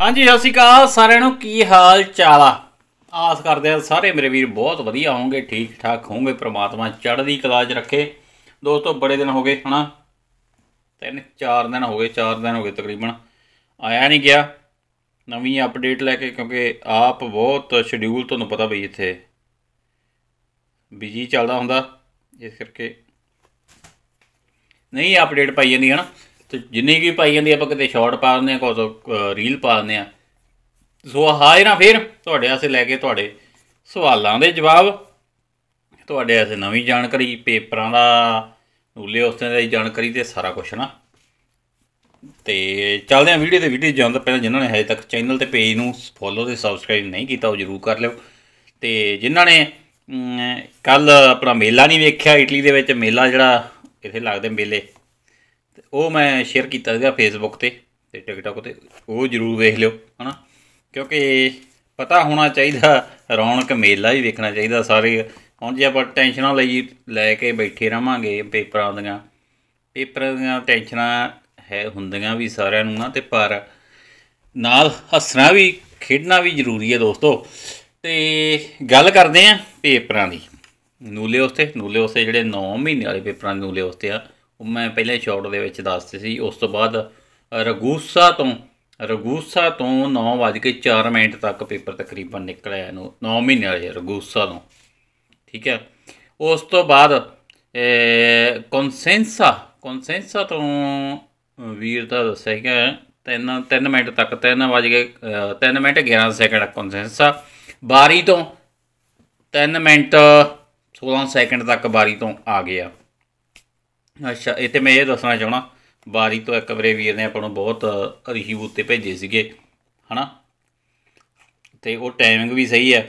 ਹਾਂਜੀ ਸਤਿ ਸ਼੍ਰੀ ਅਕਾਲ ਸਾਰਿਆਂ ਨੂੰ ਕੀ ਹਾਲ ਚਾਲ ਆ ਆਸ ਕਰਦੇ ਆ ਸਾਰੇ ਮੇਰੇ ਵੀਰ ਬਹੁਤ ਵਧੀਆ ਹੋਵੋਗੇ ਠੀਕ ਠਾਕ ਹੋਵੋਗੇ ਪ੍ਰਮਾਤਮਾ ਚੜ੍ਹਦੀ ਕਲਾ 'ਚ ਰੱਖੇ ਦੋਸਤੋ ਬੜੇ ਦਿਨ ਹੋ ਗਏ ਹਨਾ ਤਿੰਨ ਚਾਰ ਦਿਨ ਹੋ ਗਏ ਚਾਰ ਦਿਨ ਹੋ ਗਏ ਤਕਰੀਬਨ ਆਇਆ ਨਹੀਂ ਗਿਆ ਨਵੀਂ ਅਪਡੇਟ ਲੈ ਕੇ ਕਿਉਂਕਿ ਆਪ ਬਹੁਤ ਸ਼ਡਿਊਲ ਤੁਹਾਨੂੰ ਪਤਾ ਬਈ ਇੱਥੇ ਬਿਜੀ ਚੱਲਦਾ ਹੁੰਦਾ ਇਸ ਕਰਕੇ ਨਹੀਂ ਅਪਡੇਟ ਪਾਈ ਜਾਂਦੀ ਹਨਾ ਤੇ ਜਿੰਨੀ ਵੀ ਪਾਈ ਜਾਂਦੀ ਆਪਾਂ ਕਿਤੇ ਸ਼ਾਰਟ ਪਾ ਦਿੰਦੇ ਆ ਕੋਈ ਰੀਲ ਪਾ ਦਿੰਦੇ ਆ ਸੋ ਨਾ ਫਿਰ ਤੁਹਾਡੇ ਆਸੇ ਲੈ ਕੇ ਤੁਹਾਡੇ ਸਵਾਲਾਂ ਦੇ ਜਵਾਬ ਤੁਹਾਡੇ ਆਸੇ ਨਵੀਂ ਜਾਣਕਾਰੀ ਪੇਪਰਾਂ ਦਾ ਉਸ ਉਸਤੇ ਦੀ ਜਾਣਕਾਰੀ ਤੇ ਸਾਰਾ ਕੁਝ ਨਾ ਤੇ ਚੱਲਦੇ ਆ ਵੀਡੀਓ ਤੇ ਵੀਡੀਓ ਜਾਂਦਾ ਪਹਿਲਾਂ ਜਿਨ੍ਹਾਂ ਨੇ ਹਜੇ ਤੱਕ ਚੈਨਲ ਤੇ ਪੇਜ ਨੂੰ ਫੋਲੋ ਤੇ ਸਬਸਕ੍ਰਾਈਬ ਨਹੀਂ ਕੀਤਾ ਉਹ ਜਰੂਰ ਕਰ ਲਿਓ ਤੇ ਜਿਨ੍ਹਾਂ ਨੇ ਕੱਲ ਆਪਣਾ ਮੇਲਾ ਨਹੀਂ ਵੇਖਿਆ ਇਟਲੀ ਦੇ ਵਿੱਚ ਮੇਲਾ ਜਿਹੜਾ ਇੱਥੇ ਲੱਗਦੇ ਮੇਲੇ ਤੇ ਉਹ ਮੈਂ ਸ਼ੇਅਰ ਕੀਤਾ ਸੀਗਾ ਫੇਸਬੁੱਕ ਤੇ ਤੇ ਟਿਕਟੌਕ ਤੇ ਉਹ ਜਰੂਰ ਵੇਖ ਲਿਓ ਹਨਾ ਕਿਉਂਕਿ ਪਤਾ ਹੋਣਾ ਚਾਹੀਦਾ ਰੌਣਕ ਮੇਲਾ ਹੀ ਵੇਖਣਾ ਚਾਹੀਦਾ ਸਾਰੇ ਹੁਣ ਜੇ ਆਪਾਂ ਟੈਨਸ਼ਨਾਂ ਲਈ ਲੈ ਕੇ ਬੈਠੇ ਰਵਾਂਗੇ ਪੇਪਰਾਂ ਦੀਆਂ ਪੇਪਰਾਂ ਦੀਆਂ ਟੈਨਸ਼ਨਾਂ ਹੈ ਹੁੰਦੀਆਂ ਵੀ ਸਾਰਿਆਂ ਨੂੰ ਨਾ ਤੇ ਪਰ ਨਾਲ ਹੱਸਣਾ ਵੀ ਖੇਡਣਾ ਵੀ ਜ਼ਰੂਰੀ ਹੈ ਦੋਸਤੋ ਤੇ ਗੱਲ ਕਰਦੇ ਆਂ ਪੇਪਰਾਂ ਦੀ ਨੂਲੇ ਉਸਤੇ ਨੂਲੇ ਉਸਤੇ ਜਿਹੜੇ 9 ਮਹੀਨੇ ਵਾਲੇ ਪੇਪਰਾਂ ਨੂਲੇ ਉਸਤੇ ਆ ਉਹ ਮੈਂ ਪਹਿਲੇ ਸ਼ਾਟ ਦੇ ਵਿੱਚ ਦੱਸਤੀ ਸੀ ਉਸ ਤੋਂ ਬਾਅਦ ਰਗੂਸਾ ਤੋਂ ਰਗੂਸਾ ਤੋਂ 9:04 ਮਿੰਟ ਤੱਕ ਪੇਪਰ ਤਕਰੀਬਨ ਨਿਕਲਿਆ ਇਹਨੂੰ 9 ਮਹੀਨੇ ਵਾਲੇ ਰਗੂਸਾ ਤੋਂ ਠੀਕ ਹੈ ਉਸ ਤੋਂ ਬਾਅਦ ਕਨਸੈਂਸਾ ਕਨਸੈਂਸਾ ਤੋਂ ਵੀਰ ਦਾ ਦੱਸਿਆ ਕਿ 3 3 ਮਿੰਟ ਤੱਕ 3 ਵਜੇ 3 ਮਿੰਟ 11 ਸੈਕਿੰਡ ਕਨਸੈਂਸਾ ਬਾਰੀ ਤੋਂ 3 ਮਿੰਟ 16 ਸੈਕਿੰਡ ਤੱਕ ਬਾਰੀ ਤੋਂ ਆ ਗਿਆ ਅੱਛਾ ਇਹ ਤੇ ਮੈਂ ਇਹ ਦੱਸਣਾ ਚਾਹਣਾ ਬਾਰੀ ਤੋਂ ਇੱਕ ਵਾਰੇ ਵੀਰ ਨੇ ਆਪਾਂ ਨੂੰ ਬਹੁਤ ਰਹੀ ਉੱਤੇ ਭੇਜੇ ਸੀਗੇ ਹਨਾ ਤੇ ਉਹ ਟਾਈਮਿੰਗ ਵੀ ਸਹੀ ਹੈ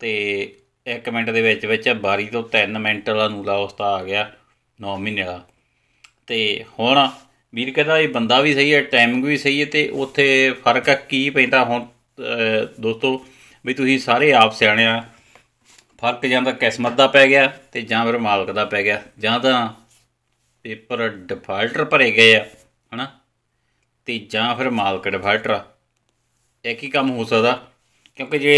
ਤੇ 1 ਮਿੰਟ ਦੇ ਵਿੱਚ ਵਿੱਚ ਬਾਰੀ ਤੋਂ 3 ਮਿੰਟ ਵਾਲਾ ਨੂਲਾ ਉਸਤਾ ਆ ਗਿਆ 9 ਮਹੀਨੇ ਦਾ ਤੇ ਹੁਣ ਵੀਰ ਕਹਿੰਦਾ ਇਹ ਬੰਦਾ ਵੀ ਸਹੀ ਹੈ ਟਾਈਮਿੰਗ ਵੀ ਸਹੀ ਹੈ ਤੇ ਉੱਥੇ ਫਰਕ ਕੀ ਪੈਂਦਾ ਹੁਣ ਦੋਸਤੋ ਵੀ ਤੁਸੀਂ ਸਾਰੇ ਆਪ ਸਿਆਣੇ ਆ ਫਰਕ ਜਾਂ ਤਾਂ ਕਿਸਮਤ ਦਾ ਪੈ ਗਿਆ ਤੇ ਜਾਂ ਫਿਰ ਮਾਲਕ ਦਾ ਪੈ ਗਿਆ ਜਾਂ ਤਾਂ ਪੇਪਰ ਡਿਫਾਲਟਰ ਭਰੇ ਗਏ ਆ ਹਨਾ ਤੇ ਜਾਂ ਫਿਰ ਮਾਲਕ ਡਿਫਾਲਟਰ ਇੱਕ ਹੀ ਕੰਮ ਹੋ ਸਕਦਾ ਕਿਉਂਕਿ ਜੇ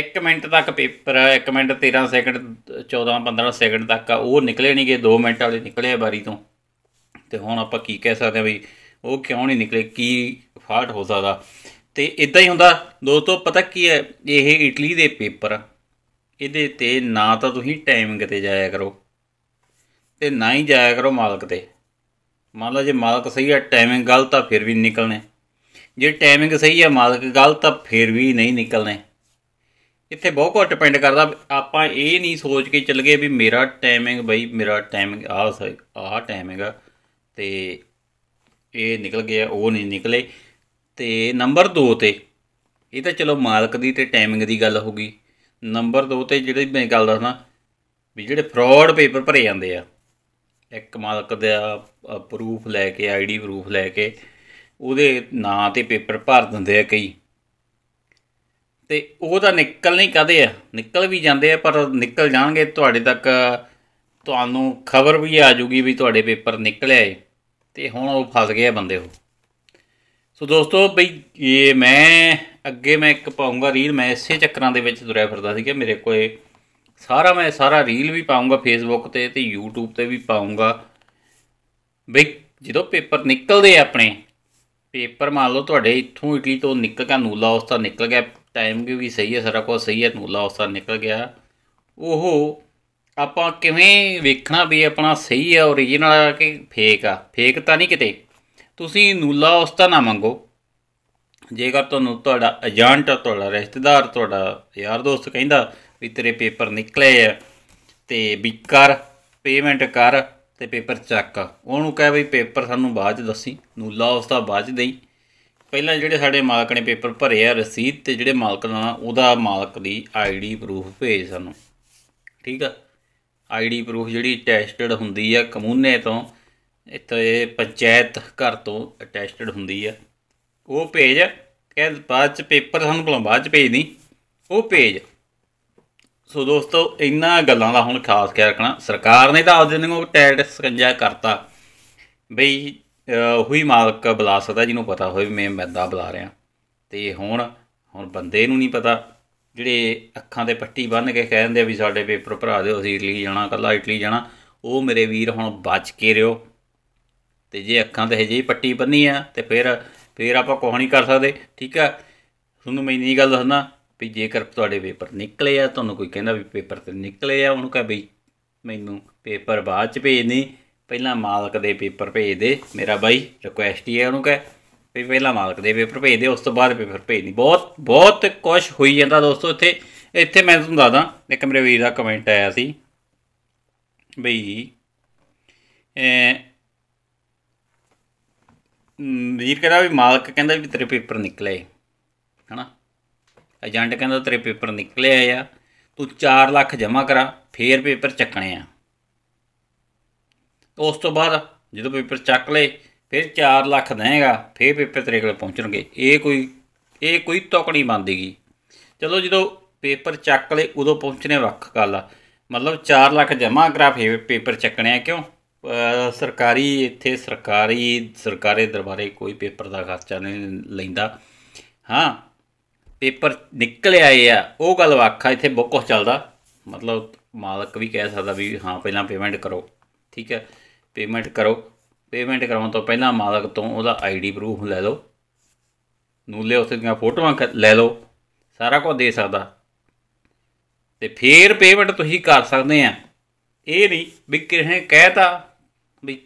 1 ਮਿੰਟ ਤੱਕ ਪੇਪਰ 1 ਮਿੰਟ 13 ਸੈਕਿੰਡ 14 15 ਸੈਕਿੰਡ ਤੱਕ ਆ ਉਹ ਨਿਕਲੇ ਨਹੀਂ ਗਏ 2 ਮਿੰਟ ਵਾਲੇ ਨਿਕਲੇ ਆ ਬਾਰੀ ਤੋਂ ਤੇ ਹੁਣ ਆਪਾਂ ਕੀ ਕਹਿ ਸਕਦੇ ਆ ਵੀ ਉਹ ਕਿਉਂ ਨਹੀਂ ਨਿਕਲੇ ਕੀ ਫਾਲਟ ਹੋ ਸਕਦਾ ਤੇ ਇਦਾਂ ਹੀ ਹੁੰਦਾ ਦੋਸਤੋ ਪਤਾ ਕੀ ਹੈ ਇਹ ਇਟਲੀ ਦੇ ਪੇਪਰ ਆ ਇਹਦੇ ਤੇ ਨਾ ਤਾਂ ਤੁਸੀਂ ਟਾਈਮਿੰਗ ਤੇ ਜਾਇਆ ਕਰੋ ਤੇ ਨਾ ਹੀ ਜਾਇਆ ਕਰੋ ਮਾਲਕ ਤੇ ਮੰਨ ਲਓ ਜੇ ਮਾਲਕ ਸਹੀ ਹੈ ਟਾਈਮਿੰਗ ਗਲਤ ਆ ਫਿਰ ਵੀ ਨਿਕਲਣੇ ਜੇ ਟਾਈਮਿੰਗ ਸਹੀ ਹੈ ਮਾਲਕ ਗਲਤ ਆ ਫਿਰ ਵੀ ਨਹੀਂ ਨਿਕਲਣੇ ਇੱਥੇ ਬਹੁਤ ਕੁਝ ਡਿਪੈਂਡ ਕਰਦਾ ਆਪਾਂ ਇਹ ਨਹੀਂ ਸੋਚ ਕੇ ਚੱਲ ਗਏ ਵੀ ਮੇਰਾ ਟਾਈਮਿੰਗ ਬਈ ਮੇਰਾ ਟਾਈਮਿੰਗ ਆ ਆਹ ਟਾਈਮਿੰਗ ਆ ਤੇ ਇਹ ਨਿਕਲ ਗਿਆ ਉਹ ਨਹੀਂ ਨਿਕਲੇ ਤੇ ਨੰਬਰ 2 ਤੇ ਇਹ ਤਾਂ ਚਲੋ ਮਾਲਕ ਦੀ ਤੇ ਟਾਈਮਿੰਗ ਦੀ ਗੱਲ ਹੋ ਗਈ ਨੰਬਰ 2 ਤੇ ਜਿਹੜੇ ਮੈਂ ਗੱਲ ਦੱਸਣਾ ਵੀ ਜਿਹੜੇ ਫਰਾਡ ਪੇਪਰ ਭਰੇ ਜਾਂਦੇ ਆ ਇੱਕ ਮਾਲਕ ਦਾ ਪ੍ਰੂਫ ਲੈ ਕੇ ਆਈਡੀ ਪ੍ਰੂਫ ਲੈ ਕੇ ਉਹਦੇ ਨਾਂ ਤੇ ਪੇਪਰ ਭਰ ਦਿੰਦੇ ਆ ਕਈ ਤੇ ਉਹ ਤਾਂ ਨਿਕਲ ਨਹੀਂ ਕਦੇ ਆ ਨਿਕਲ ਵੀ ਜਾਂਦੇ ਆ ਪਰ ਨਿਕਲ ਜਾਣਗੇ ਤੁਹਾਡੇ ਤੱਕ ਤੁਹਾਨੂੰ ਖਬਰ ਵੀ ਆ ਜੂਗੀ ਵੀ ਤੁਹਾਡੇ ਪੇਪਰ ਨਿਕਲਿਆ ਏ ਤੇ ਹੁਣ ਉਹ ਫਸ ਗਿਆ ਬੰਦੇ ਉਹ ਸੋ ਦੋਸਤੋ ਬਈ ਇਹ ਮੈਂ ਅੱਗੇ ਮੈਂ ਇੱਕ ਪਾਉਂਗਾ ਰੀਲ ਮੈਂ ਇਸੇ ਚੱਕਰਾਂ ਦੇ ਵਿੱਚ ਦੁਰਿਆ ਫਿਰਦਾ ਸੀ ਕਿ ਮੇਰੇ ਕੋਲੇ ਸਾਰਾ ਮੈਂ ਸਾਰਾ ਰੀਲ ਵੀ ਪਾਉਂਗਾ ਫੇਸਬੁੱਕ ਤੇ ਤੇ YouTube ਤੇ ਵੀ ਪਾਉਂਗਾ ਬਈ ਜਦੋਂ ਪੇਪਰ ਨਿਕਲਦੇ ਆ ਆਪਣੇ ਪੇਪਰ ਮੰਨ ਲਓ ਤੁਹਾਡੇ ਇੱਥੋਂ ਇਟਲੀ ਤੋਂ ਨਿਕਲ ਗਿਆ ਨੂਲਾ ਉਸ ਦਾ ਨਿਕਲ ਗਿਆ ਟਾਈਮ ਵੀ ਵੀ ਸਹੀ ਹੈ ਸਾਰਾ ਕੁਝ ਸਹੀ ਹੈ ਨੂਲਾ ਉਸ ਦਾ ਨਿਕਲ ਗਿਆ ਉਹ ਆਪਾਂ ਕਿਵੇਂ ਵੇਖਣਾ ਵੀ ਆਪਣਾ ਸਹੀ ਹੈ origignal ਆ ਕਿ ਫੇਕ ਆ ਫੇਕ ਤਾਂ ਨਹੀਂ ਕਿਤੇ ਤੁਸੀਂ ਨੂਲਾ ਉਸ ਦਾ ਨਾ ਮੰਗੋ ਜੇਕਰ ਤੁਹਾਨੂੰ ਤੁਹਾਡਾ ਏਜੰਟ ਤੁਹਾਡਾ ਰਿਸ਼ਤੇਦਾਰ ਤੁਹਾਡਾ ਯਾਰ ਦੋਸਤ ਕਹਿੰਦਾ ਵੀ ਤੇਰੇ ਪੇਪਰ ਨਿਕਲੇ ਆ ਤੇ ਵੀ ਕਰ ਪੇਮੈਂਟ ਕਰ ਤੇ ਪੇਪਰ ਚੱਕ ਉਹਨੂੰ ਕਹੇ ਵੀ ਪੇਪਰ ਸਾਨੂੰ ਬਾਅਦ ਚ ਦੱਸੀ ਨੂਲਾ ਉਸ ਦਾ ਬਾਅਦ ਚ ਦੇਈ ਪਹਿਲਾਂ ਜਿਹੜੇ ਸਾਡੇ ਮਾਲਕ ਨੇ ਪੇਪਰ ਭਰੇ ਆ ਰਸੀਦ ਤੇ ਜਿਹੜੇ ਮਾਲਕ ਨਾਲ ਉਹਦਾ ਮਾਲਕ ਦੀ ਆਈਡੀ ਪ੍ਰੂਫ ਭੇਜ ਸਾਨੂੰ ਠੀਕ ਆ ਆਈਡੀ ਪ੍ਰੂਫ ਜਿਹੜੀ ਟੈਸਟਡ ਹੁੰਦੀ ਆ ਕਮੂਨੇ ਤੋਂ ਇੱਥੇ ਪੰਚਾਇਤ ਘਰ ਤੋਂ ਅਟੈਸਟਡ ਹੁੰਦੀ ਆ ਉਹ ਪੇਜ ਇਹ ਬਾਅਦ ਚ ਪੇਪਰ ਸਾਨੂੰ ਭਲਾ ਬਾਅਦ ਚ ਭੇਜ ਦੀ ਉਹ ਪੇਜ ਸੋ ਦੋਸਤੋ ਇੰਨਾ ਗੱਲਾਂ ਦਾ ਹੁਣ ਖਾਸ ਖਿਆਲ ਰੱਖਣਾ ਸਰਕਾਰ ਨੇ ਤਾਂ ਆਪਦੇ ਨੂੰ ਟੈਟ ਸਕੰਜਾ ਕਰਤਾ ਬਈ ਹੋਈ ਮਾਲਕ ਬੁਲਾ ਸਕਦਾ ਜਿਹਨੂੰ ਪਤਾ ਹੋਵੇ ਮੈਂ ਮੈਦਾ ਬੁਲਾ ਰਿਹਾ ਤੇ ਹੁਣ ਹੁਣ ਬੰਦੇ ਨੂੰ ਨਹੀਂ ਪਤਾ ਜਿਹੜੇ ਅੱਖਾਂ ਤੇ ਪੱਟੀ ਬੰਨ ਕੇ ਕਹਿ ਦਿੰਦੇ ਵੀ ਸਾਡੇ ਪੇਪਰ ਭਰਾ ਦਿਓ ਅਸੀਂ ਇਟਲੀ ਜਾਣਾ ਕੱਲਾ ਇਟਲੀ ਜਾਣਾ ਉਹ ਮੇਰੇ ਵੀਰ ਹੁਣ ਬਚ ਕੇ ਰਿਓ ਤੇ ਜੇ ਅੱਖਾਂ ਤੇ ਹਜੇ ਪੱਟੀ ਬੰਨੀ ਆ ਤੇ ਫਿਰ ਫਿਰ ਆਪਾਂ ਕੁਝ ਨਹੀਂ ਕਰ ਸਕਦੇ ਠੀਕ ਹੈ ਤੁਹਾਨੂੰ ਮੈਂ ਇਹ ਗੱਲ ਦੱਸਣਾ ਵੀ ਜੇਕਰ ਤੁਹਾਡੇ ਪੇਪਰ ਨਿਕਲੇ ਆ ਤੁਹਾਨੂੰ ਕੋਈ ਕਹਿੰਦਾ ਵੀ ਪੇਪਰ ਤੇ ਨਿਕਲੇ ਆ ਉਹਨੂੰ ਕਹ ਬਈ ਮੈਨੂੰ ਪੇਪਰ ਬਾਅਦ ਚ ਭੇਜ ਨਹੀਂ ਪਹਿਲਾਂ ਮਾਲਕ ਦੇ ਪੇਪਰ ਭੇਜ ਦੇ ਮੇਰਾ ਬਾਈ ਰਿਕੁਐਸਟ ਹੀ ਹੈ ਉਹਨੂੰ ਕਹ ਵੀ ਪਹਿਲਾਂ ਮਾਲਕ ਦੇ ਪੇਪਰ ਭੇਜ ਦੇ ਉਸ ਤੋਂ ਬਾਅਦ ਪੇਪਰ ਭੇਜ ਨਹੀਂ ਬਹੁਤ ਬਹੁਤ ਕੁਝ ਹੋਈ ਜਾਂਦਾ ਦੋਸਤੋ ਇੱਥੇ ਇੱਥੇ ਮੈਂ ਤੁਹਾਨੂੰ ਦੱਸਦਾ ਇੱਕ ਮੇਰੇ ਵੀਰ ਦਾ ਕਮੈਂਟ ਆਇਆ ਸੀ ਬਈ ਵੀਰ ਕਹਿੰਦਾ ਵੀ ਮਾਲਕ ਕਹਿੰਦਾ ਵੀ ਤੇਰੇ ਪੇਪਰ ਨਿਕਲੇ ਹਨਾ ਏਜੰਟ ਕਹਿੰਦਾ ਤੇਰੇ ਪੇਪਰ ਨਿਕਲੇ ਆ ਤੂੰ 4 ਲੱਖ ਜਮਾ ਕਰਾ ਫੇਰ ਪੇਪਰ ਚੱਕਣੇ ਆ ਉਸ ਤੋਂ ਬਾਅਦ ਜਦੋਂ ਪੇਪਰ ਚੱਕ ਲੇ ਫਿਰ 4 ਲੱਖ ਦੇਗਾ ਫੇਰ ਪੇਪਰ ਤੇਰੇ ਕੋਲ ਪਹੁੰਚਣਗੇ ਇਹ ਕੋਈ ਇਹ ਕੋਈ ਤੌਕਣੀ ਬੰਦੇਗੀ ਚਲੋ ਜਦੋਂ ਪੇਪਰ ਚੱਕ ਲੇ ਉਦੋਂ ਪਹੁੰਚਣੇ ਵੱਖ ਗੱਲ ਆ ਮਤਲਬ 4 ਲੱਖ ਜਮਾ ਕਰਾ ਫੇਰ ਪੇਪਰ ਚੱਕਣੇ ਆ ਕਿਉਂ ਸਰਕਾਰੀ ਇੱਥੇ ਸਰਕਾਰੀ ਸਰਕਾਰੇ ਦਰਬਾਰੇ ਕੋਈ ਪੇਪਰ ਦਾ ਖਰਚਾ ਨਹੀਂ ਲੈਂਦਾ ਹਾਂ ਪੇਪਰ ਨਿਕਲ ਆਏ ਆ ਉਹ ਗੱਲ ਵਾਖਾ ਇੱਥੇ ਬੋਕੋ ਚੱਲਦਾ ਮਤਲਬ ਮਾਲਕ ਵੀ ਕਹਿ ਸਕਦਾ ਵੀ ਹਾਂ ਪਹਿਲਾਂ ਪੇਮੈਂਟ ਕਰੋ ਠੀਕ ਹੈ ਪੇਮੈਂਟ ਕਰੋ ਪੇਮੈਂਟ ਕਰਾਉਣ ਤੋਂ ਪਹਿਲਾਂ ਮਾਲਕ ਤੋਂ ਉਹਦਾ ਆਈਡੀ ਪ੍ਰੂਫ ਲੈ ਲਓ ਨੂਲੇ ਉਸ ਦੀਆਂ ਫੋਟੋਆਂ ਲੈ ਲਓ ਸਾਰਾ ਕੁਝ ਦੇ ਸਕਦਾ ਤੇ ਫੇਰ ਪੇਮੈਂਟ ਤੁਸੀਂ ਕਰ ਸਕਦੇ ਆ ਇਹ ਨਹੀਂ ਵੀ ਕਿਸੇ ਕਹਿਤਾ ਵੀ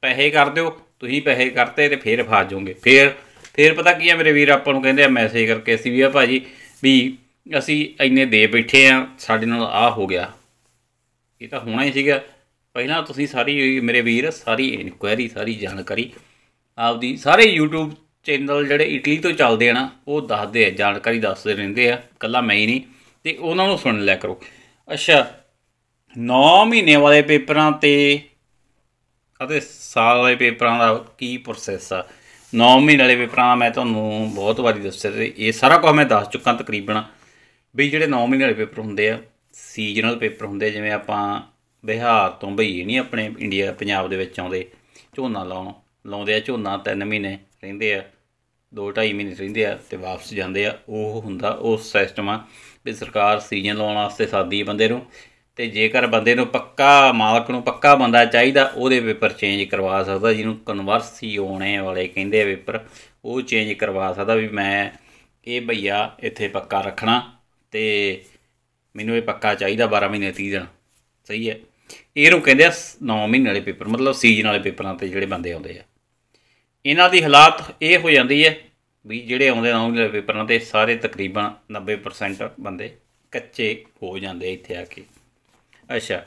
ਪੈਸੇ ਕਰ ਦਿਓ ਤੁਸੀਂ ਪੈਸੇ ਕਰਤੇ ਤੇ ਫੇਰ ਫਸ ਜਾਓਗੇ ਫੇਰ ਫੇਰ ਪਤਾ ਕੀ ਆ ਮੇਰੇ ਵੀਰ ਆਪਾਂ ਨੂੰ ਕਹਿੰਦੇ ਆ ਮੈਸੇਜ ਕਰਕੇ ਅਸੀਂ ਵੀ ਆ ਭਾਜੀ ਵੀ ਅਸੀਂ ਇੰਨੇ ਦੇ ਬੈਠੇ ਆ ਸਾਡੇ ਨਾਲ ਆ ਹੋ ਗਿਆ ਇਹ ਤਾਂ ਹੋਣਾ ਹੀ ਸੀਗਾ ਪਹਿਲਾਂ ਤੁਸੀਂ ਸਾਰੀ ਮੇਰੇ ਵੀਰ ਸਾਰੀ ਇਨਕੁਆਇਰੀ ਸਾਰੀ ਜਾਣਕਾਰੀ ਆਪਦੀ ਸਾਰੇ YouTube ਚੈਨਲ ਜਿਹੜੇ ਇਟਲੀ ਤੋਂ ਚੱਲਦੇ ਆ ਨਾ ਉਹ ਦੱਸਦੇ ਆ ਜਾਣਕਾਰੀ ਦੱਸਦੇ ਰਹਿੰਦੇ ਆ ਕੱਲਾ ਮੈਂ ਹੀ ਨਹੀਂ ਤੇ ਉਹਨਾਂ ਨੂੰ ਸੁਣ ਲਿਆ ਕਰੋ ਅੱਛਾ 9 ਮਹੀਨੇ ਵਾਲੇ ਪੇਪਰਾਂ ਤੇ ਅਤੇ ਸਾਲ ਵਾਲੇ ਪੇਪਰਾਂ ਦਾ ਕੀ ਪ੍ਰੋਸੈਸ ਆ 9 ਮਹੀਨੇ ਵਾਲੇ ਪੇਪਰਾਂ ਦਾ ਮੈਂ ਤੁਹਾਨੂੰ ਬਹੁਤ ਵਾਰੀ ਦੱਸਿਆ ਤੇ ਇਹ ਸਾਰਾ ਕੁਝ ਮੈਂ ਦੱਸ ਚੁੱਕਾ ਤਕਰੀਬਨ ਵੀ ਜਿਹੜੇ 9 ਮਹੀਨੇ ਵਾਲੇ ਪੇਪਰ ਹੁੰਦੇ ਆ ਸੀਜ਼ਨਲ ਪੇਪਰ ਹੁੰਦੇ ਜਿਵੇਂ ਆਪਾਂ ਬਿਹਾਰ ਤੋਂ ਭਈ ਨਹੀਂ ਆਪਣੇ ਇੰਡੀਆ ਪੰਜਾਬ ਦੇ ਵਿੱਚ ਆਉਂਦੇ ਝੋਨਾ ਲਾਉਣ ਲਾਉਂਦੇ ਆ ਝੋਨਾ 3 ਮਹੀਨੇ ਰਹਿੰਦੇ ਆ 2-2.5 ਮਹੀਨੇ ਰਹਿੰਦੇ ਆ ਤੇ ਵਾਪਸ ਜਾਂਦੇ ਆ ਉਹ ਹੁੰਦਾ ਉਹ ਸਿਸਟਮ ਆ ਵੀ ਸਰਕਾਰ ਸੀਜ਼ਨ ਲਾਉਣ ਵਾਸਤੇ ਸਾਦੀ ਬੰਦੇ ਨੂੰ ਤੇ ਜੇਕਰ ਬੰਦੇ ਨੂੰ ਪੱਕਾ ਮਾਲਕ ਨੂੰ ਪੱਕਾ ਬੰਦਾ ਚਾਹੀਦਾ ਉਹਦੇ ਪੇਪਰ ਚੇਂਜ ਕਰਵਾ ਸਕਦਾ ਜਿਹਨੂੰ ਕਨਵਰਸੀ ਹੋਣੇ ਵਾਲੇ ਕਹਿੰਦੇ ਆ ਪੇਪਰ ਉਹ ਚੇਂਜ ਕਰਵਾ ਸਕਦਾ ਵੀ ਮੈਂ ਇਹ ਭਈਆ ਇੱਥੇ ਪੱਕਾ ਰੱਖਣਾ ਤੇ ਮੈਨੂੰ ਇਹ ਪੱਕਾ ਚਾਹੀਦਾ 12 ਮਹੀਨੇ 30 ਦਿਨ ਸਹੀ ਹੈ ਇਹਨੂੰ ਕਹਿੰਦੇ ਆ 9 ਮਹੀਨੇ ਵਾਲੇ ਪੇਪਰ ਮਤਲਬ ਸੀਜ਼ਨ ਵਾਲੇ ਪੇਪਰਾਂ ਤੇ ਜਿਹੜੇ ਬੰਦੇ ਆਉਂਦੇ ਆ ਇਹਨਾਂ ਦੀ ਹਾਲਾਤ ਇਹ ਹੋ ਜਾਂਦੀ ਹੈ ਵੀ ਜਿਹੜੇ ਆਉਂਦੇ 9 ਮਹੀਨੇ ਪੇਪਰਾਂ ਤੇ ਸਾਰੇ ਤਕਰੀਬਨ 90% ਬੰਦੇ ਕੱਚੇ ਹੋ ਜਾਂਦੇ ਇੱਥੇ ਆ ਕੇ ਅੱਛਾ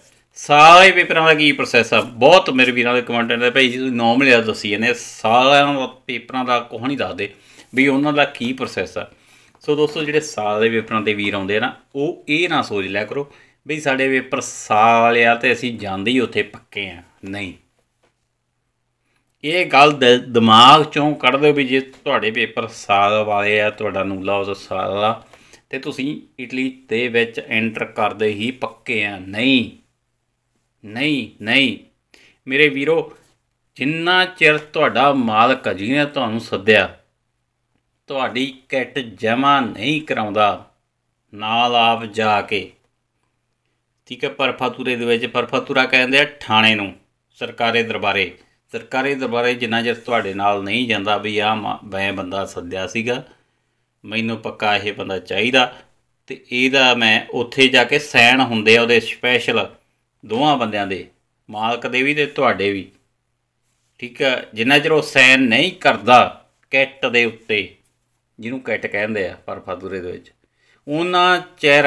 ਸਾਰੇ ਪੇਪਰਾਂ ਦਾ ਕੀ ਪ੍ਰੋਸੈਸ ਆ ਬਹੁਤ ਮੇਰੇ ਵੀਰਾਂ ਦੇ ਕਮੈਂਟ ਨੇ ਭਾਈ ਜੀ ਤੁਸੀਂ ਨਾਰਮਲ ਆ ਦੱਸੀ ਜਾਂਦੇ ਸਾਰਿਆਂ ਪੇਪਰਾਂ ਦਾ ਕੋਹ ਨਹੀਂ ਦੱਸਦੇ ਵੀ ਉਹਨਾਂ ਦਾ ਕੀ ਪ੍ਰੋਸੈਸ ਆ ਸੋ ਦੋਸਤੋ ਜਿਹੜੇ ਸਾਲ ਦੇ ਪੇਪਰਾਂ ਤੇ ਵੀਰ ਆਉਂਦੇ ਆ ਨਾ ਉਹ ਇਹ ਨਾ ਸੋਚ ਲਿਆ ਕਰੋ ਵੀ ਸਾਡੇ ਪੇਪਰ ਸਾਲ ਆ ਤੇ ਅਸੀਂ ਜਾਂਦੇ ਹੀ ਉੱਥੇ ਪੱਕੇ ਆ ਨਹੀਂ ਇਹ ਗੱਲ ਦਿਮਾਗ ਚੋਂ ਕੱਢ ਦਿਓ ਵੀ ਜੇ ਤੁਹਾਡੇ ਪੇਪਰ ਸਾਲ ਵਾਲੇ ਆ ਤੁਹਾਡਾ ਨੂਲਾ ਉਸ ਸਾਲ ਦਾ ਤੇ ਤੁਸੀਂ ਇਟਲੀ ਦੇ ਵਿੱਚ ਐਂਟਰ ਕਰਦੇ ਹੀ ਪੱਕੇ ਆ ਨਹੀਂ ਨਹੀਂ ਨਹੀਂ ਮੇਰੇ ਵੀਰੋ ਜਿੰਨਾ ਚਿਰ ਤੁਹਾਡਾ ਮਾਲਕ ਜਿਹਨੇ ਤੁਹਾਨੂੰ ਸੱਦਿਆ ਤੁਹਾਡੀ ਕਿੱਟ ਜਮਾ ਨਹੀਂ ਕਰਾਉਂਦਾ ਨਾਲ ਆਪ ਜਾ ਕੇ ਠੀਕ ਹੈ ਪਰਫਾਤੂਰੇ ਦੇ ਵਿੱਚ ਪਰਫਾਤੂਰਾ ਕਹਿੰਦੇ ਆ ਥਾਣੇ ਨੂੰ ਸਰਕਾਰੀ ਦਰਬਾਰੇ ਸਰਕਾਰੀ ਦਰਬਾਰੇ ਜਿੰਨਾ ਚਿਰ ਤੁਹਾਡੇ ਨਾਲ ਨਹੀਂ ਜਾਂਦਾ ਵੀ ਆ ਮੈਂ ਬੰਦਾ ਸੱਦਿਆ ਸੀਗਾ ਮੈਨੂੰ ਪੱਕਾ ਇਹ ਬੰਦਾ ਚਾਹੀਦਾ ਤੇ ਇਹਦਾ ਮੈਂ ਉੱਥੇ ਜਾ ਕੇ ਸਾਈਨ ਹੁੰਦੇ ਆ ਉਹਦੇ ਸਪੈਸ਼ਲ ਦੋਹਾਂ ਬੰਦਿਆਂ ਦੇ ਮਾਲਕ ਦੇ ਵੀ ਤੇ ਤੁਹਾਡੇ ਵੀ ਠੀਕ ਹੈ ਜਿੰਨਾ ਚਿਰ ਉਹ ਸਾਈਨ ਨਹੀਂ ਕਰਦਾ ਕਿੱਟ ਦੇ ਉੱਤੇ ਜਿਹਨੂੰ ਕਿੱਟ ਕਹਿੰਦੇ ਆ ਪਰ ਫਾਦੂਰੇ ਦੇ ਵਿੱਚ ਉਹਨਾਂ ਚਿਰ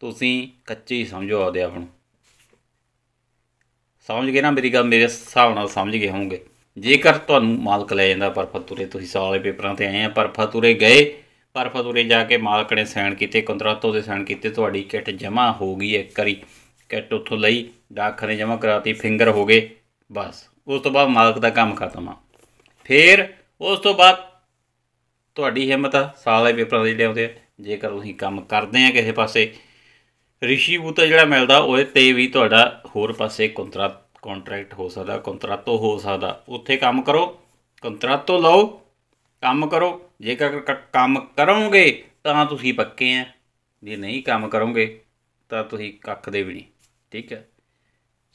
ਤੁਸੀਂ ਕੱਚੇ ਸਮਝੋ ਆਉਦੇ ਆਪ ਨੂੰ ਸਮਝ ਗਏ ਨਾ ਮੇਰੀ ਗੱਲ ਮੇਰੇ ਹਿਸਾਬ ਨਾਲ ਸਮਝ ਗਏ ਹੋਵੋਗੇ ਜੇਕਰ ਤੁਹਾਨੂੰ ਮਾਲਕ ਲੈ ਜਾਂਦਾ ਪਰ ਫਤੂਰੇ ਤੁਸੀਂ ਸਾਲੇ ਪੇਪਰਾਂ ਤੇ ਆਏ ਆ ਪਰ ਫਤੂਰੇ ਗਏ ਪਰ ਫਤੂਰੇ ਜਾ ਕੇ ਮਾਲਕ ਨੇ ਸਾਈਨ ਕੀਤੇ ਕੰਟਰੈਕਟੋ ਦੇ ਸਾਈਨ ਕੀਤੇ ਤੁਹਾਡੀ ਕਿੱਟ ਜਮ੍ਹਾਂ ਹੋ ਗਈ ਇੱਕ ਕਰੀ ਕਿੱਟ ਉੱਥੋਂ ਲਈ ਡਾਕਖਾਨੇ ਜਮ੍ਹਾਂ ਕਰਾਤੀ ਫਿੰਗਰ ਹੋ ਗਏ ਬਸ ਉਸ ਤੋਂ ਬਾਅਦ ਮਾਲਕ ਦਾ ਕੰਮ ਖਤਮ ਆ ਫਿਰ ਉਸ ਤੋਂ ਬਾਅਦ ਤੁਹਾਡੀ ਹਿੰਮਤ ਆ ਸਾਲੇ ਪੇਪਰਾਂ ਦੇ ਜਿਹੜੇ ਆਉਂਦੇ ਆ ਜੇਕਰ ਤੁਸੀਂ ਕੰਮ ਕਰਦੇ ਆ ਕਿਸੇ ਪਾਸੇ ਰਿਸ਼ੀ ਬੂਤਾ ਜਿਹੜਾ ਮਿਲਦਾ ਉਹਦੇ ਤੇ ਵੀ ਤੁਹਾਡਾ ਹੋਰ ਪਾਸੇ ਕੰਟਰੈਕਟ ਕੰਟਰੈਕਟ ਹੋ ਸਕਦਾ ਕੰਟਰਾਤੋ ਹੋ ਸਕਦਾ ਉੱਥੇ ਕੰਮ ਕਰੋ ਕੰਟਰਾਤੋ ਲਓ ਕੰਮ ਕਰੋ ਜੇਕਰ ਕੰਮ ਕਰੋਗੇ ਤਾਂ ਤੁਸੀਂ ਪੱਕੇ ਆ ਜੇ ਨਹੀਂ ਕੰਮ ਕਰੋਗੇ ਤਾਂ ਤੁਸੀਂ ਕੱਖ ਦੇ ਵੀ ਨਹੀਂ ਠੀਕ ਹੈ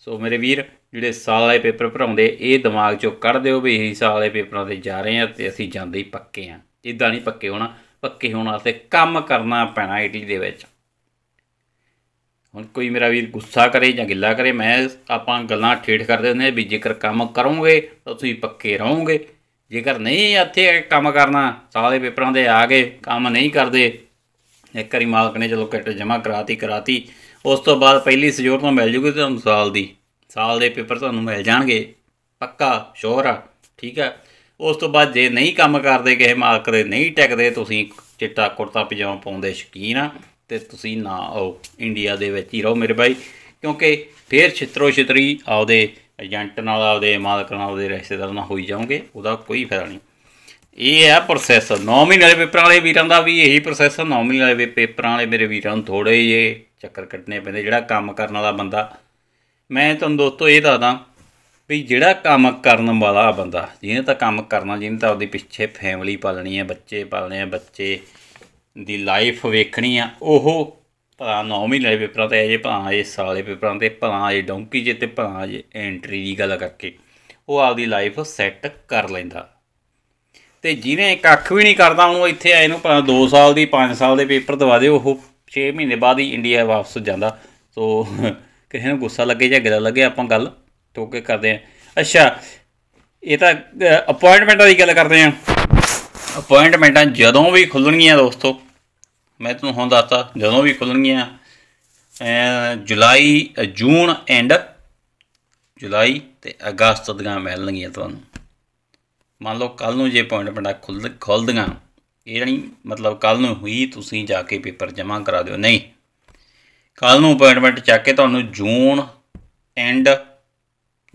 ਸੋ ਮੇਰੇ ਵੀਰ ਜਿਹੜੇ ਸਾਲ ਵਾਲੇ ਪੇਪਰ ਭਰਾਉਂਦੇ ਇਹ ਦਿਮਾਗ ਚੋਂ ਕੱਢ ਦਿਓ ਵੀ ਇਹ ਸਾਲ ਵਾਲੇ ਪੇਪਰਾਂ ਤੇ ਜਾ ਰਹੇ ਆ ਤੇ ਅਸੀਂ ਜਾਂਦੇ ਹੀ ਪੱਕੇ ਆ ਇਦਾਂ ਨਹੀਂ ਪੱਕੇ ਹੋਣਾ ਪੱਕੇ ਹੋਣ ਵਾਸਤੇ ਕੰਮ ਕਰਨਾ ਪੈਣਾ ਆਈਟੀ ਦੇ ਵਿੱਚ ਹੁਣ ਕੋਈ ਮੇਰਾ ਵੀਰ ਗੁੱਸਾ ਕਰੇ ਜਾਂ ਗਿੱਲਾ ਕਰੇ ਮੈਂ ਆਪਾਂ ਗੱਲਾਂ ਠੇਠ ਕਰਦੇ ਹੁੰਦੇ ਵੀ ਜੇਕਰ ਕੰਮ ਕਰੋਗੇ ਤਾਂ ਤੁਸੀਂ ਪੱਕੇ ਰਹੋਗੇ ਜੇਕਰ ਨਹੀਂ ਇੱਥੇ ਕੰਮ ਕਰਨਾ ਸਾਲੇ ਪੇਪਰਾਂ ਦੇ ਆ ਗਏ ਕੰਮ ਨਹੀਂ ਕਰਦੇ ਇੱਕ ਵਾਰੀ ਮਾਲਕ ਨੇ ਚਲੋ ਕਿੱਟ ਜਮਾ ਕਰਾਤੀ ਕਰਾਤੀ ਉਸ ਤੋਂ ਬਾਅਦ ਪਹਿਲੀ ਸਜੋਰ ਤੋਂ ਮਿਲ ਜੂਗੀ ਤੁਹਾਨੂੰ ਸਾਲ ਦੀ ਸਾਲ ਦੇ ਪੇਪਰ ਤੁਹਾਨੂੰ ਮਿਲ ਜਾਣਗੇ ਪੱਕਾ ਸ਼ੋਰ ਆ ਠੀਕ ਆ ਉਸ ਤੋਂ ਬਾਅਦ ਜੇ ਨਹੀਂ ਕੰਮ ਕਰਦੇ ਕਿਸੇ ਮਾਲਕ ਦੇ ਨਹੀਂ ਟਿਕਦੇ ਤੁਸੀਂ ਚਿੱਟਾ ਕੁਰਤਾ ਪਜਾਮਾ ਪਾਉਂਦੇ ਸ਼ਕੀਨ ਆ ਤੇ ਤੁਸੀਂ ਨਾ ਆਓ ਇੰਡੀਆ ਦੇ ਵਿੱਚ ਹੀ ਰਹੋ ਮੇਰੇ ਭਾਈ ਕਿਉਂਕਿ ਫੇਰ ਛਿੱਤਰੋ ਛਿਤਰੀ ਆਉਦੇ ਏਜੰਟ ਨਾਲ ਆਪਦੇ ਮਾਲਕ ਨਾਲ ਆਪਦੇ ਰਿਸ਼ਤੇਦਾਰ ਨਾਲ ਹੋਈ ਜਾਓਗੇ ਉਹਦਾ ਕੋਈ ਫਾਇਦਾ ਨਹੀਂ ਇਹ ਹੈ ਪ੍ਰੋਸੈਸ ਨੌਮੀਨ ਵਾਲੇ ਪੇਪਰਾਂ ਵਾਲੇ ਵੀਰਾਂ ਦਾ ਵੀ ਇਹੀ ਪ੍ਰੋਸੈਸ ਹੈ ਨੌਮੀਨ ਵਾਲੇ ਪੇਪਰਾਂ ਵਾਲੇ ਮੇਰੇ ਵੀਰਾਂ ਨੂੰ ਥੋੜੇ ਜੇ ਚੱਕਰ ਕੱਟਨੇ ਪੈਂਦੇ ਜਿਹੜਾ ਕੰਮ ਕਰਨ ਵਾਲਾ ਬੰਦਾ ਮੈਂ ਤੁਹਾਨੂੰ ਦੋਸਤੋ ਇਹ ਦੱਸਦਾ ਵੀ ਜਿਹੜਾ ਕੰਮ ਕਰਨ ਵਾਲਾ ਬੰਦਾ ਜਿਹਨੇ ਤਾਂ ਕੰਮ ਕਰਨਾ ਜਿਹਨੇ ਤਾਂ ਆਪਦੀ ਪਿੱਛੇ ਫੈਮਿਲੀ ਪਾਲਣੀ ਹੈ ਬੱਚੇ ਪਾਲਣੇ ਆ ਬੱਚੇ ਦੀ ਲਾਈਫ ਵੇਖਣੀ ਆ ਉਹ ਭਲਾ 9ਵੀਂ ਵਾਲੇ ਪੇਪਰਾਂ ਤੇ ਆਏ ਭਲਾ ਇਹ ਸਾਲੇ ਪੇਪਰਾਂ ਤੇ ਭਲਾ ਇਹ ਡੌਂਕੀ ਜੇ ਤੇ ਭਲਾ ਜੇ ਐਂਟਰੀ ਦੀ ਗੱਲ ਕਰਕੇ ਉਹ ਆਪਦੀ ਲਾਈਫ ਸੈੱਟ ਕਰ ਲੈਂਦਾ ਤੇ ਜਿਹਨੇ ਕੱਖ ਵੀ ਨਹੀਂ ਕਰਦਾ ਉਹਨੂੰ ਇੱਥੇ ਆਏ ਨੂੰ ਭਲਾ 2 ਸਾਲ ਦੀ 5 ਸਾਲ ਦੇ ਪੇਪਰ ਦਵਾ ਦੇ ਉਹ 6 ਮਹੀਨੇ ਬਾਅਦ ਹੀ ਇੰਡੀਆ ਵਾਪਸ ਜਾਂਦਾ ਸੋ ਕਿਸੇ ਨੂੰ ਗੁੱਸਾ ਲੱਗੇ ਜਾਂ ਗਿਲਾ ਲੱਗੇ ਆਪਾਂ ਗੱਲ ਟੋਕੇ ਕਰਦੇ ਆ ਅੱਛਾ ਇਹ ਤਾਂ ਅਪਾਇੰਟਮੈਂਟਾਂ ਦੀ ਗੱਲ ਕਰਦੇ ਆ ਅਪਾਇੰਟਮੈਂਟਾਂ ਜਦੋਂ ਵੀ ਖੁੱਲਣਗੀਆਂ ਦੋਸਤੋ ਮੈਂ ਤੁਹਾਨੂੰ ਹੁਣ ਦੱਸਤਾ ਜਦੋਂ ਵੀ ਖੁੱਲਣਗੀਆਂ ਜੁਲਾਈ ਜੂਨ ਐਂਡ ਜੁਲਾਈ ਤੇ ਅਗਸਤ ਦੀਆਂ ਮਿਲਣਗੀਆਂ ਤੁਹਾਨੂੰ ਮੰਨ ਲਓ ਕੱਲ ਨੂੰ ਜੇ ਅਪਾਇੰਟਮੈਂਟ ਖੁੱਲ ਖੁੱਲਦੀਆਂ ਇਹ ਨਹੀਂ ਮਤਲਬ ਕੱਲ ਨੂੰ ਹੋਈ ਤੁਸੀਂ ਜਾ ਕੇ ਪੇਪਰ ਜਮਾ ਕਰਾ ਦਿਓ ਨਹੀਂ ਕੱਲ ਨੂੰ ਅਪਾਇੰਟਮੈਂਟ ਚੱਕ ਕੇ ਤੁਹਾਨੂੰ ਜੂਨ ਐਂਡ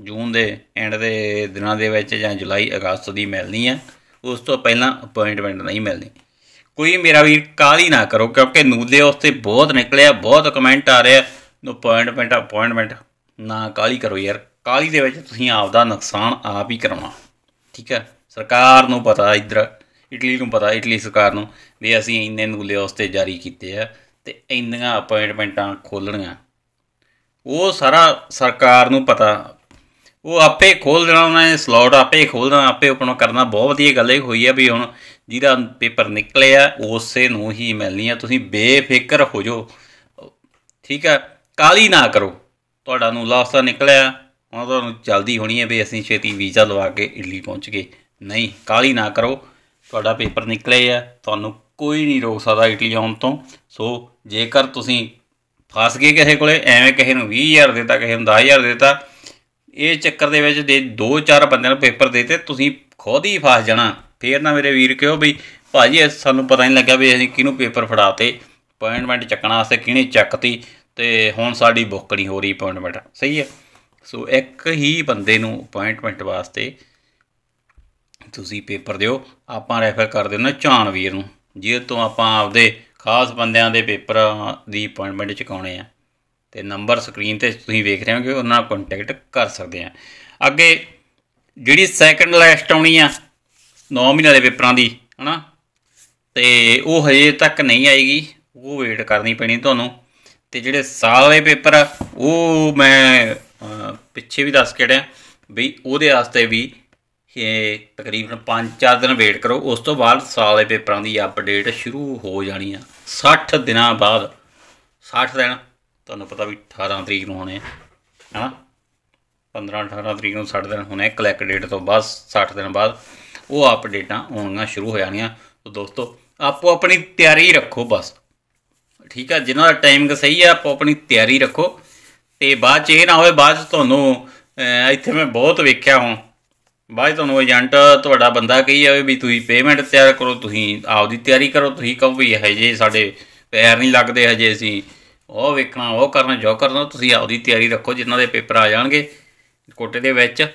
ਜੂਨ ਦੇ ਐਂਡ ਦੇ ਦਿਨਾਂ ਦੇ ਵਿੱਚ ਜਾਂ ਜੁਲਾਈ ਅਗਸਤ ਦੀ ਮਿਲਣੀ ਆ ਉਸ ਤੋਂ ਪਹਿਲਾਂ ਅਪਾਇੰਟਮੈਂਟ ਨਹੀਂ ਮਿਲਣੀ ਕੋਈ ਮੇਰਾ ਵੀਰ ਕਾਲੀ ਨਾ ਕਰੋ ਕਿਉਂਕਿ ਨੂਦੇ ਉਸ ਤੇ ਬਹੁਤ ਨਿਕਲਿਆ ਬਹੁਤ ਕਮੈਂਟ ਆ ਰਿਹਾ ਪੁਆਇੰਟ ਪੁਆਇੰਟ ਅਪਾਇੰਟਮੈਂਟ ਨਾ ਕਾਲੀ ਕਰੋ ਯਾਰ ਕਾਲੀ ਦੇ ਵਿੱਚ ਤੁਸੀਂ ਆਪ ਦਾ ਨੁਕਸਾਨ ਆਪ ਹੀ ਕਰਵਾ ਠੀਕ ਹੈ ਸਰਕਾਰ ਨੂੰ ਪਤਾ ਇਧਰ ਇਟਲੀ ਨੂੰ ਪਤਾ ਇਟਲੀ ਸਰਕਾਰ ਨੂੰ ਵੀ ਅਸੀਂ ਇੰਨੇ ਨੂਲੇ ਉਸ ਤੇ ਜਾਰੀ ਕੀਤੇ ਆ ਤੇ ਇੰਨੀਆਂ ਅਪਾਇੰਟਮੈਂਟਾਂ ਖੋਲਣੀਆਂ ਉਹ ਸਾਰਾ ਸਰਕਾਰ ਨੂੰ ਪਤਾ ਉਹ ਆਪੇ ਖੋਲ ਦੇਣਾ ਉਹਨਾਂ ਨੇ ਸਲੌਟ ਆਪੇ ਖੋਲ ਦੇਣਾ ਆਪੇ ਆਪਣਾ ਕਰਨਾ ਬਹੁਤ ਵਧੀਆ ਗੱਲ ਇਹ ਹੋਈ ਆ ਵੀ ਹੁਣ ਜਿਹਦਾ ਪੇਪਰ ਨਿਕਲਿਆ ਉਸੇ ਨੂੰ ਹੀ ਮਿਲਣੀ ਆ ਤੁਸੀਂ ਬੇਫਿਕਰ ਹੋ ਜਾਓ ਠੀਕ ਆ ਕਾਲੀ ਨਾ ਕਰੋ ਤੁਹਾਡਾ ਨੂੰ ਲਾਸਾ ਨਿਕਲਿਆ ਹੁਣ ਤੁਹਾਨੂੰ ਜਲਦੀ ਹੋਣੀ ਹੈ ਵੀ ਅਸੀਂ ਛੇਤੀ ਵੀਜ਼ਾ ਲਵਾ ਕੇ ਇਟਲੀ ਪਹੁੰਚ ਗਏ ਨਹੀਂ ਕਾਲੀ ਨਾ ਕਰੋ ਤੁਹਾਡਾ ਪੇਪਰ ਨਿਕਲੇ ਆ ਤੁਹਾਨੂੰ ਕੋਈ ਨਹੀਂ ਰੋਕ ਸਕਦਾ ਇਟਲੀ ਆਉਣ ਤੋਂ ਸੋ ਜੇਕਰ ਤੁਸੀਂ ਫਸ ਗਏ ਕਿਸੇ ਕੋਲੇ ਐਵੇਂ ਕਿਸੇ ਨੂੰ 20000 ਦਿੱਤਾ ਕਿਸੇ ਨੂੰ 10000 ਦਿੱਤਾ ਇਹ ਚੱਕਰ ਦੇ ਵਿੱਚ ਦੇ 2-4 ਬੰਦਿਆਂ ਨੂੰ ਪੇਪਰ ਦੇਤੇ ਤੁਸੀਂ ਖੁਦ ਹੀ ਫਸ ਜਾਣਾ ਫੇਰ ਨਾ ਮੇਰੇ ਵੀਰ ਕਿਉਂ ਬਈ ਭਾਜੀ ਸਾਨੂੰ ਪਤਾ ਨਹੀਂ ਲੱਗਿਆ ਵੀ ਅਸੀਂ ਕਿਹਨੂੰ ਪੇਪਰ ਫੜਾਤੇ ਅਪਾਇੰਟਮੈਂਟ ਚੱਕਣਾ ਵਾਸਤੇ ਕਿਹਨੇ ਚੱਕਤੀ ਤੇ ਹੁਣ ਸਾਡੀ ਬੁੱਕ ਨਹੀਂ ਹੋ ਰਹੀ ਅਪਾਇੰਟਮੈਂਟ ਸਹੀ ਹੈ ਸੋ ਇੱਕ ਹੀ ਬੰਦੇ ਨੂੰ ਅਪਾਇੰਟਮੈਂਟ ਵਾਸਤੇ ਤੁਸੀਂ ਪੇਪਰ ਦਿਓ ਆਪਾਂ ਰੈਫਰ ਕਰ ਦਿੰਦੇ ਚਾਣ ਵੀਰ ਨੂੰ ਜਿਹਦੇ ਤੋਂ ਆਪਾਂ ਆਪਦੇ ਖਾਸ ਬੰਦਿਆਂ ਦੇ ਪੇਪਰ ਦੀ ਅਪਾਇੰਟਮੈਂਟ ਚਕਾਉਣੇ ਆ ਤੇ ਨੰਬਰ ਸਕਰੀਨ ਤੇ ਤੁਸੀਂ ਵੇਖ ਰਹੇ ਹੋ ਕਿ ਉਹਨਾਂ ਨਾਲ ਕੰਟੈਕਟ ਕਰ ਸਕਦੇ ਆ ਅੱਗੇ ਜਿਹੜੀ ਸੈਕੰਡ ਲਿਸਟ ਆਉਣੀ ਆ 9 ਮਹੀਨੇ ਦੇ ਪੇਪਰਾਂ ਦੀ ਹਨਾ ਤੇ ਉਹ ਹਜੇ ਤੱਕ ਨਹੀਂ ਆਏਗੀ ਉਹ ਵੇਟ ਕਰਨੀ ਪੈਣੀ ਤੁਹਾਨੂੰ ਤੇ ਜਿਹੜੇ ਸਾਲ ਦੇ ਪੇਪਰ ਆ ਉਹ ਮੈਂ ਪਿੱਛੇ ਵੀ ਦੱਸ ਕੇ ਵੀ ਉਹਦੇ ਵਾਸਤੇ ਵੀ ਇਹ ਤਕਰੀਬਨ 5-4 ਦਿਨ ਵੇਟ ਕਰੋ ਉਸ ਤੋਂ ਬਾਅਦ ਸਾਲ ਦੇ ਪੇਪਰਾਂ ਦੀ ਅਪਡੇਟ ਸ਼ੁਰੂ ਹੋ ਜਾਣੀ ਆ 60 ਦਿਨਾਂ ਬਾਅਦ 60 ਦਿਨ ਤੁਹਾਨੂੰ ਪਤਾ ਵੀ 18 ਤਰੀਕ ਨੂੰ ਹੋਣੇ ਹਨਾ 15 18 ਤਰੀਕ ਨੂੰ 60 ਦਿਨ ਹੋਣੇ ਕਲੈਕ ਡੇਟ ਤੋਂ ਬਾਅਦ 60 ਦਿਨ ਬਾਅਦ ਉਹ ਅਪਡੇਟਾਂ ਆਉਣੀਆਂ ਸ਼ੁਰੂ ਹੋ ਜਾਣੀਆਂ ਤੋ ਦੋਸਤੋ ਆਪੋ ਆਪਣੀ ਤਿਆਰੀ ਰੱਖੋ ਬਸ ਠੀਕ ਆ ਜਿਨ੍ਹਾਂ ਦਾ ਟਾਈਮਿੰਗ ਸਹੀ ਆ ਆਪੋ ਆਪਣੀ ਤਿਆਰੀ ਰੱਖੋ ਤੇ ਬਾਅਦ ਚ ਇਹ ਨਾ ਹੋਵੇ ਬਾਅਦ ਚ ਤੁਹਾਨੂੰ ਇੱਥੇ ਮੈਂ ਬਹੁਤ ਵੇਖਿਆ ਹੁਣ ਬਾਅਦ ਤੁਹਾਨੂੰ ਏਜੰਟ ਤੁਹਾਡਾ ਬੰਦਾ ਕਹੀ ਜਾਵੇ ਵੀ ਤੁਸੀਂ ਪੇਮੈਂਟ ਤਿਆਰ ਕਰੋ ਤੁਸੀਂ ਆਪਦੀ ਤਿਆਰੀ ਕਰੋ ਤੁਸੀਂ ਕਹੋ ਵੀ ਹਜੇ ਸਾਡੇ ਪੈਰ ਨਹੀਂ ਲੱਗਦੇ ਹਜੇ ਅਸੀਂ ਉਹ ਵੇਖਣਾ ਉਹ ਕਰਨਾ ਜੋ ਕਰਨਾ ਤੁਸੀਂ ਆਪਦੀ ਤਿਆਰੀ ਰੱਖੋ ਜਿਨ੍ਹਾਂ ਦੇ ਪੇਪਰ ਆ ਜਾਣਗੇ ਕੋਟੇ ਦੇ ਵਿੱਚ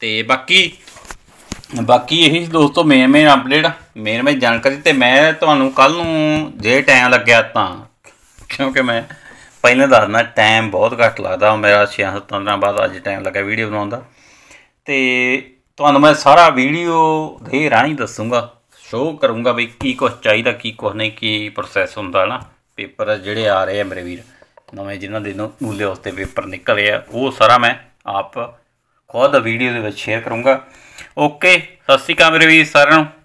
ਤੇ ਬਾਕੀ ਬਾਕੀ ਇਹੀ ਦੋਸਤੋ main main update main main ਜਾਣਕਾਰੀ ਤੇ ਮੈਂ ਤੁਹਾਨੂੰ ਕੱਲ ਨੂੰ ਜੇ ਟਾਈਮ ਲੱਗਿਆ ਤਾਂ ਕਿਉਂਕਿ ਮੈਂ ਪਹਿਲਾਂ ਦੱਸਣਾ ਟਾਈਮ ਬਹੁਤ ਘੱਟ ਲੱਗਦਾ ਮੇਰਾ 6-7 ਦਿਨਾਂ ਬਾਅਦ ਅੱਜ ਟਾਈਮ ਲੱਗਾ ਵੀਡੀਓ ਬਣਾਉਣ ਦਾ ਤੇ ਤੁਹਾਨੂੰ ਮੈਂ ਸਾਰਾ ਵੀਡੀਓ ਦੇ ਰਾਹੀਂ ਦੱਸੂਗਾ ਸ਼ੋਅ ਕਰੂੰਗਾ ਵੀ ਕੀ ਕੁਝ ਚਾਹੀਦਾ ਕੀ ਕੁਝ ਨਹੀਂ ਕੀ ਪ੍ਰੋਸੈਸ ਹੁੰਦਾ ਨਾ ਪੇਪਰ ਜਿਹੜੇ ਆ ਰਹੇ ਆ ਮੇਰੇ ਵੀਰ ਨਵੇਂ ਜਿਨ੍ਹਾਂ ਦੇ ਮੂਲੇ ਉਸਤੇ ਪੇਪਰ ਨਿਕਲੇ ਆ ਉਹ ਸਾਰਾ ਮੈਂ ਆਪ ਖੁਦ ਵੀਡੀਓ ਦੇ ਵਿੱਚ ਸ਼ੇਅਰ ਕਰੂੰਗਾ ਓਕੇ ਸਤਿ ਸ਼੍ਰੀ ਅਕਾਲ ਮੇਰੇ ਵੀ ਸਾਰਿਆਂ ਨੂੰ